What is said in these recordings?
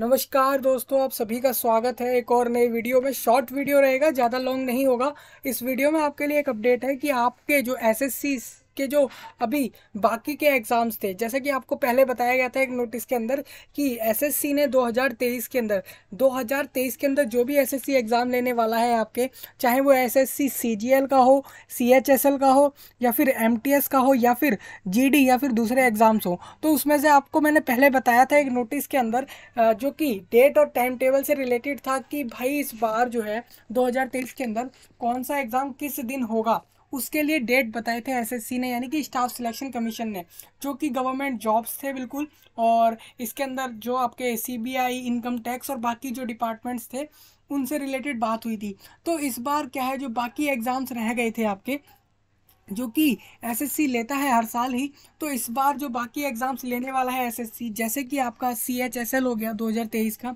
नमस्कार दोस्तों आप सभी का स्वागत है एक और नई वीडियो में शॉर्ट वीडियो रहेगा ज़्यादा लॉन्ग नहीं होगा इस वीडियो में आपके लिए एक अपडेट है कि आपके जो एसएससी के जो अभी बाकी के एग्ज़ाम्स थे जैसे कि आपको पहले बताया गया था एक नोटिस के अंदर कि एसएससी ने 2023 के अंदर 2023 के अंदर जो भी एसएससी एग्ज़ाम लेने वाला है आपके चाहे वो एसएससी सीजीएल का हो सीएचएसएल का हो या फिर एमटीएस का हो या फिर जीडी या फिर दूसरे एग्ज़ाम्स हो तो उसमें से आपको मैंने पहले बताया था एक नोटिस के अंदर जो कि डेट और टाइम टेबल से रिलेटेड था कि भाई इस बार जो है दो के अंदर कौन सा एग्ज़ाम किस दिन होगा उसके लिए डेट बताए थे एसएससी ने यानी कि स्टाफ सिलेक्शन कमीशन ने जो कि गवर्नमेंट जॉब्स थे बिल्कुल और इसके अंदर जो आपके सीबीआई इनकम टैक्स और बाकी जो डिपार्टमेंट्स थे उनसे रिलेटेड बात हुई थी तो इस बार क्या है जो बाकी एग्ज़ाम्स रह गए थे आपके जो कि एसएससी लेता है हर साल ही तो इस बार जो बाकी एग्ज़ाम्स लेने वाला है एसएससी जैसे कि आपका सीएचएसएल हो गया 2023 का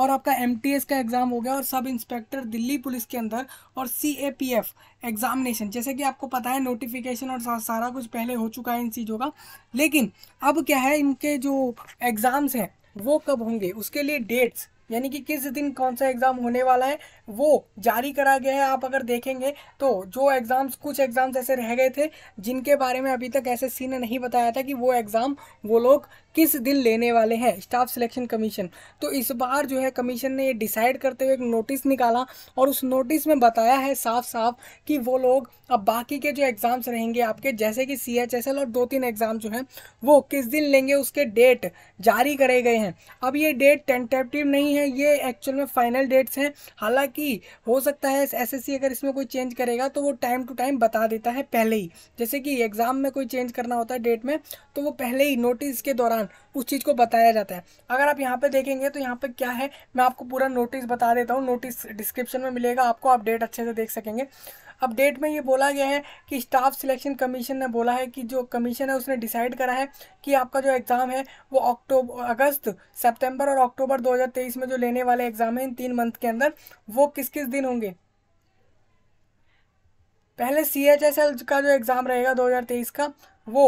और आपका एमटीएस का एग्ज़ाम हो गया और सब इंस्पेक्टर दिल्ली पुलिस के अंदर और सीएपीएफ एग्ज़ामिनेशन जैसे कि आपको पता है नोटिफिकेशन और सारा कुछ पहले हो चुका है इन चीज़ों का लेकिन अब क्या है इनके जो एग्ज़ाम्स हैं वो कब होंगे उसके लिए डेट्स यानी कि किस दिन कौन सा एग्ज़ाम होने वाला है वो जारी करा गया है आप अगर देखेंगे तो जो एग्ज़ाम्स कुछ एग्ज़ाम्स ऐसे रह गए थे जिनके बारे में अभी तक ऐसे सी ने नहीं बताया था कि वो एग्ज़ाम वो लोग किस दिन लेने वाले हैं स्टाफ सिलेक्शन कमीशन तो इस बार जो है कमीशन ने ये डिसाइड करते हुए एक नोटिस निकाला और उस नोटिस में बताया है साफ साफ कि वो लोग अब बाकी के जो एग्ज़ाम्स रहेंगे आपके जैसे कि सी और दो तीन एग्ज़ाम जो हैं वो किस दिन लेंगे उसके डेट जारी करे गए हैं अब ये डेट टेंटेटिव नहीं है ये एक्चुअल में फाइनल डेट्स हैं हालांकि हो सकता है एस अगर इसमें कोई चेंज करेगा तो वो टाइम टू टाइम बता देता है पहले ही जैसे कि एग्ज़ाम में कोई चेंज करना होता है डेट में तो वो पहले ही नोटिस के दौरान कारण उस चीज़ को बताया जाता है अगर आप यहाँ पे देखेंगे तो यहाँ पे क्या है मैं आपको पूरा नोटिस बता देता हूँ नोटिस डिस्क्रिप्शन में मिलेगा आपको अपडेट आप अच्छे से देख सकेंगे अपडेट में ये बोला गया है कि स्टाफ सिलेक्शन कमीशन ने बोला है कि जो कमीशन है उसने डिसाइड करा है कि आपका जो एग्ज़ाम है वो अक्टूबर अगस्त सितंबर और अक्टूबर 2023 में जो लेने वाले एग्ज़ाम हैं इन तीन मंथ के अंदर वो किस किस दिन होंगे पहले सी एच एस एल का जो एग्ज़ाम रहेगा 2023 का वो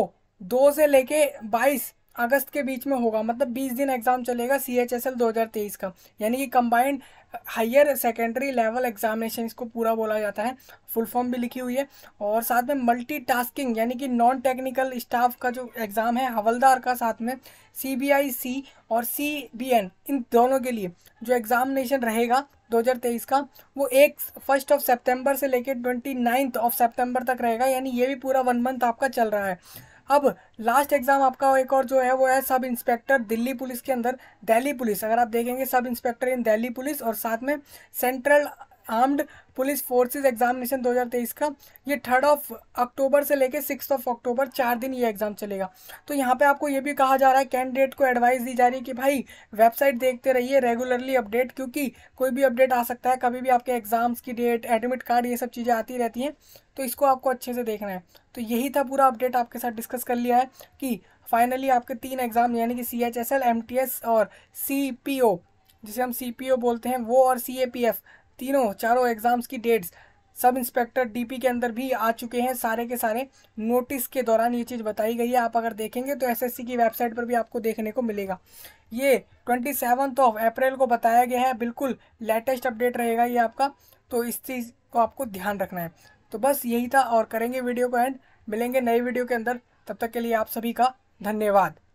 दो से लेके बाईस अगस्त के बीच में होगा मतलब 20 दिन एग्ज़ाम चलेगा सी एच एस एल दो हज़ार तेईस का यानी कि combined higher secondary level examination इसको पूरा बोला जाता है फुल फॉर्म भी लिखी हुई है और साथ में मल्टी टास्किंग यानी कि नॉन टेक्निकल स्टाफ का जो एग्ज़ाम है हवलदार का साथ में सी बी आई सी और सी बी एन इन दोनों के लिए जो एग्ज़ामिनेशन रहेगा 2023 का वो एक फर्स्ट ऑफ सेप्टेम्बर से लेकर ट्वेंटी नाइन्थ ऑफ सेप्टेम्बर तक रहेगा यानी ये भी पूरा वन मंथ आपका चल रहा है अब लास्ट एग्जाम आपका एक और जो है वो है सब इंस्पेक्टर दिल्ली पुलिस के अंदर दिल्ली पुलिस अगर आप देखेंगे सब इंस्पेक्टर इन दिल्ली पुलिस और साथ में central armed police forces examination 2023 का ये थर्ड ऑफ अक्टूबर से लेके सिक्स ऑफ अक्टूबर चार दिन ये एग्ज़ाम चलेगा तो यहाँ पे आपको ये भी कहा जा रहा है कैंडिडेट को एडवाइस दी जा रही है कि भाई वेबसाइट देखते रहिए रेगुलरली अपडेट क्योंकि कोई भी अपडेट आ सकता है कभी भी आपके एग्ज़ाम्स की डेट एडमिट कार्ड ये सब चीज़ें आती रहती हैं तो इसको आपको अच्छे से देखना है तो यही था पूरा अपडेट आपके साथ डिस्कस कर लिया है कि फाइनली आपके तीन एग्ज़ाम यानी कि C H S L M T S और सी पी ओ जिसे हम सी पी ओ बोलते हैं वो और सी ए पी एफ तीनों चारों एग्ज़ाम्स की डेट्स सब इंस्पेक्टर डीपी के अंदर भी आ चुके हैं सारे के सारे नोटिस के दौरान ये चीज़ बताई गई है आप अगर देखेंगे तो एसएससी की वेबसाइट पर भी आपको देखने को मिलेगा ये ट्वेंटी सेवन्थ ऑफ अप्रैल को बताया गया है बिल्कुल लेटेस्ट अपडेट रहेगा ये आपका तो इस चीज़ को आपको ध्यान रखना है तो बस यही था और करेंगे वीडियो को एंड मिलेंगे नए वीडियो के अंदर तब तक के लिए आप सभी का धन्यवाद